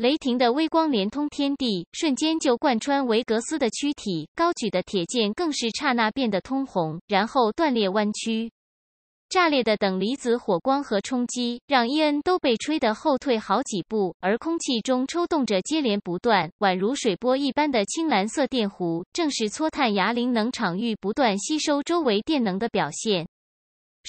雷霆的微光连通天地，瞬间就贯穿维格斯的躯体。高举的铁剑更是刹那变得通红，然后断裂弯曲。炸裂的等离子火光和冲击，让伊恩都被吹得后退好几步。而空气中抽动着接连不断、宛如水波一般的青蓝色电弧，正是搓炭牙铃能场域不断吸收周围电能的表现。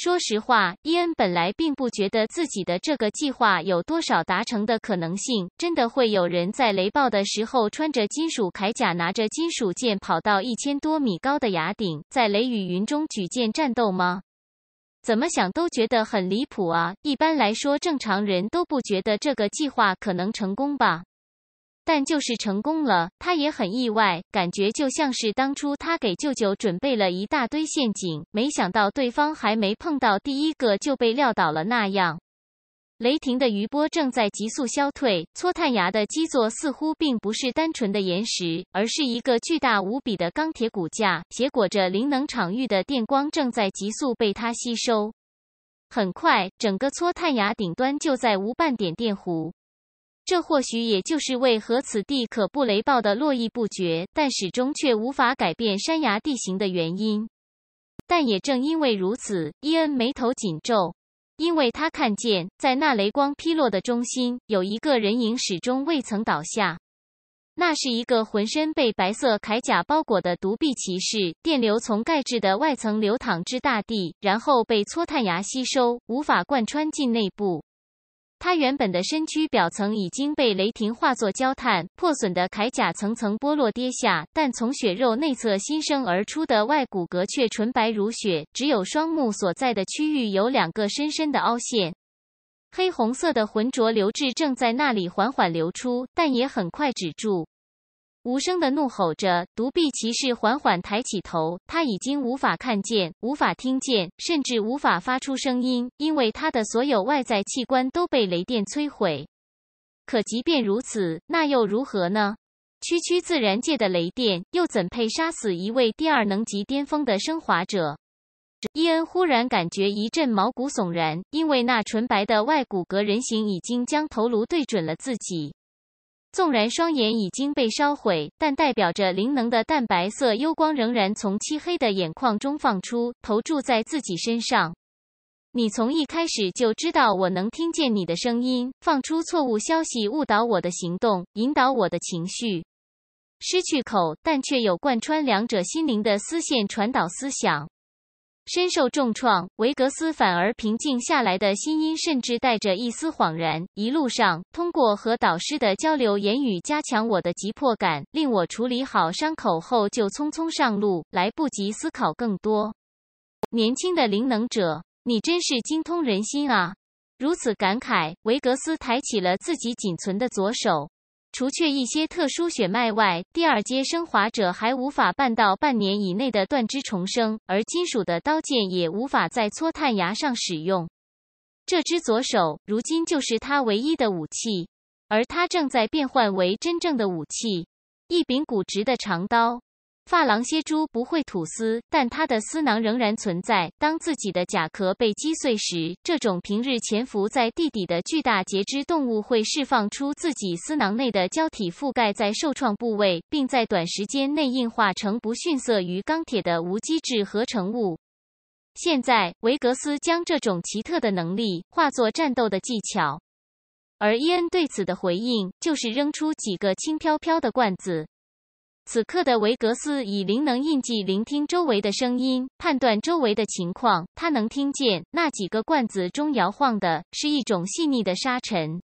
说实话，伊恩本来并不觉得自己的这个计划有多少达成的可能性。真的会有人在雷暴的时候穿着金属铠甲，拿着金属剑跑到一千多米高的崖顶，在雷雨云中举剑战斗吗？怎么想都觉得很离谱啊！一般来说，正常人都不觉得这个计划可能成功吧。但就是成功了，他也很意外，感觉就像是当初他给舅舅准备了一大堆陷阱，没想到对方还没碰到第一个就被撂倒了那样。雷霆的余波正在急速消退，搓炭崖的基座似乎并不是单纯的岩石，而是一个巨大无比的钢铁骨架，结裹着灵能场域的电光正在急速被它吸收。很快，整个搓炭崖顶端就在无半点电弧。这或许也就是为何此地可布雷暴的络绎不绝，但始终却无法改变山崖地形的原因。但也正因为如此，伊恩眉头紧皱，因为他看见在那雷光劈落的中心，有一个人影始终未曾倒下。那是一个浑身被白色铠甲包裹的独臂骑士。电流从钙质的外层流淌至大地，然后被搓炭牙吸收，无法贯穿进内部。它原本的身躯表层已经被雷霆化作焦炭，破损的铠甲层层剥落跌下，但从血肉内侧新生而出的外骨骼却纯白如雪，只有双目所在的区域有两个深深的凹陷，黑红色的浑浊流质正在那里缓缓流出，但也很快止住。无声的怒吼着，独臂骑士缓缓抬起头。他已经无法看见，无法听见，甚至无法发出声音，因为他的所有外在器官都被雷电摧毁。可即便如此，那又如何呢？区区自然界的雷电，又怎配杀死一位第二能级巅峰的升华者？伊恩忽然感觉一阵毛骨悚然，因为那纯白的外骨骼人形已经将头颅对准了自己。纵然双眼已经被烧毁，但代表着灵能的淡白色幽光仍然从漆黑的眼眶中放出，投注在自己身上。你从一开始就知道我能听见你的声音，放出错误消息误导我的行动，引导我的情绪。失去口，但却有贯穿两者心灵的丝线传导思想。深受重创，维格斯反而平静下来的心音，甚至带着一丝恍然。一路上，通过和导师的交流言语，加强我的急迫感，令我处理好伤口后就匆匆上路，来不及思考更多。年轻的灵能者，你真是精通人心啊！如此感慨，维格斯抬起了自己仅存的左手。除却一些特殊血脉外，第二阶升华者还无法办到半年以内的断肢重生，而金属的刀剑也无法在搓炭牙上使用。这只左手如今就是他唯一的武器，而他正在变换为真正的武器——一柄骨直的长刀。发廊蝎蛛不会吐丝，但它的丝囊仍然存在。当自己的甲壳被击碎时，这种平日潜伏在地底的巨大节肢动物会释放出自己丝囊内的胶体，覆盖在受创部位，并在短时间内硬化成不逊色于钢铁的无机质合成物。现在，维格斯将这种奇特的能力化作战斗的技巧，而伊恩对此的回应就是扔出几个轻飘飘的罐子。此刻的维格斯以灵能印记聆听周围的声音，判断周围的情况。他能听见那几个罐子中摇晃的是一种细腻的沙尘，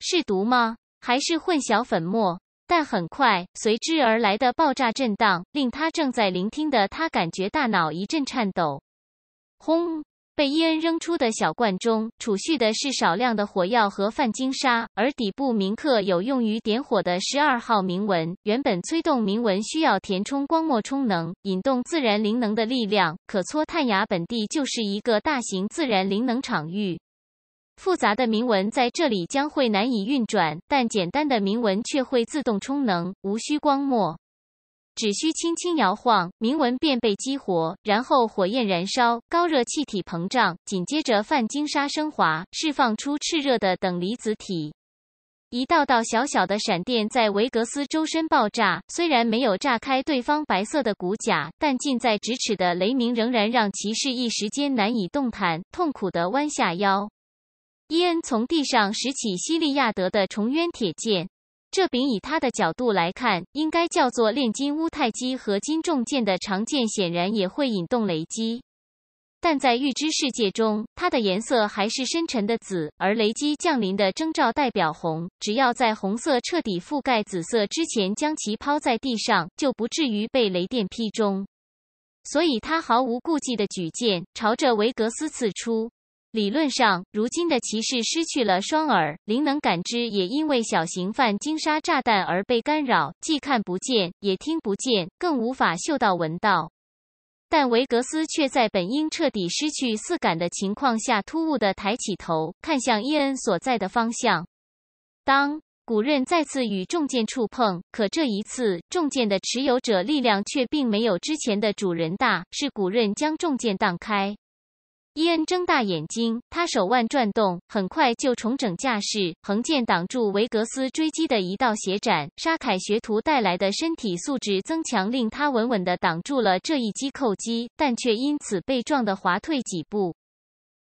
是毒吗？还是混淆粉末？但很快随之而来的爆炸震荡令他正在聆听的他感觉大脑一阵颤抖，轰！被伊恩扔出的小罐中储蓄的是少量的火药和泛金沙，而底部铭刻有用于点火的十二号铭文。原本催动铭文需要填充光墨充能，引动自然灵能的力量。可搓炭崖本地就是一个大型自然灵能场域，复杂的铭文在这里将会难以运转，但简单的铭文却会自动充能，无需光墨。只需轻轻摇晃，铭文便被激活，然后火焰燃烧，高热气体膨胀，紧接着泛金沙升华，释放出炽热的等离子体。一道道小小的闪电在维格斯周身爆炸，虽然没有炸开对方白色的骨甲，但近在咫尺的雷鸣仍然让骑士一时间难以动弹，痛苦地弯下腰。伊恩从地上拾起西利亚德的重渊铁剑。这柄以他的角度来看，应该叫做炼金乌太基合金重剑的长剑，显然也会引动雷击。但在预知世界中，它的颜色还是深沉的紫，而雷击降临的征兆代表红。只要在红色彻底覆盖紫色之前将其抛在地上，就不至于被雷电劈中。所以，他毫无顾忌的举剑，朝着维格斯刺出。理论上，如今的骑士失去了双耳，灵能感知也因为小型泛金沙炸弹而被干扰，既看不见，也听不见，更无法嗅到闻到。但维格斯却在本应彻底失去四感的情况下，突兀地抬起头，看向伊恩所在的方向。当古刃再次与重剑触碰，可这一次重剑的持有者力量却并没有之前的主人大，是古刃将重剑荡开。伊恩睁大眼睛，他手腕转动，很快就重整架势，横剑挡住维格斯追击的一道斜斩。沙凯学徒带来的身体素质增强，令他稳稳的挡住了这一击扣击，但却因此被撞的滑退几步。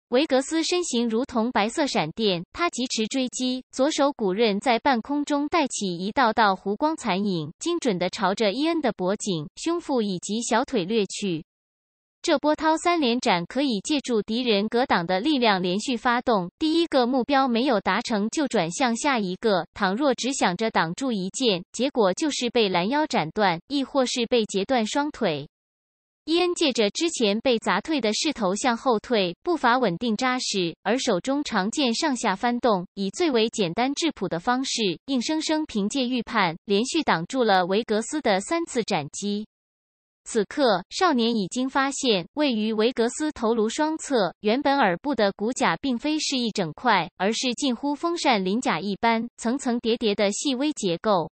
维格斯身形如同白色闪电，他疾驰追击，左手骨刃在半空中带起一道道弧光残影，精准的朝着伊恩的脖颈、胸腹以及小腿掠去。这波涛三连斩可以借助敌人格挡的力量连续发动，第一个目标没有达成就转向下一个。倘若只想着挡住一剑，结果就是被拦腰斩断，亦或是被截断双腿。伊恩借着之前被砸退的势头向后退，步伐稳定扎实，而手中长剑上下翻动，以最为简单质朴的方式，硬生生凭借预判连续挡住了维格斯的三次斩击。此刻，少年已经发现，位于维格斯头颅双侧原本耳部的骨甲，并非是一整块，而是近乎风扇鳞甲一般，层层叠叠的细微结构。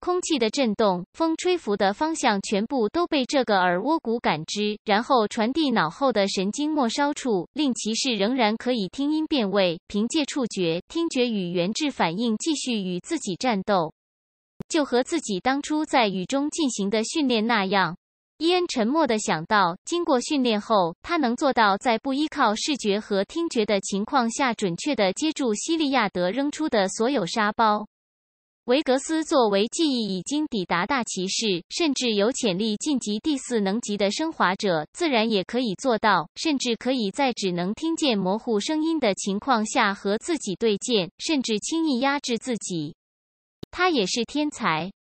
空气的震动、风吹拂的方向，全部都被这个耳蜗骨感知，然后传递脑后的神经末梢处，令骑士仍然可以听音辨位，凭借触觉、听觉与原质反应，继续与自己战斗，就和自己当初在雨中进行的训练那样。伊恩沉默地想到，经过训练后，他能做到在不依靠视觉和听觉的情况下，准确地接住西利亚德扔出的所有沙包。维格斯作为记忆已经抵达大骑士，甚至有潜力晋级第四能级的升华者，自然也可以做到，甚至可以在只能听见模糊声音的情况下和自己对剑，甚至轻易压制自己。他也是天才。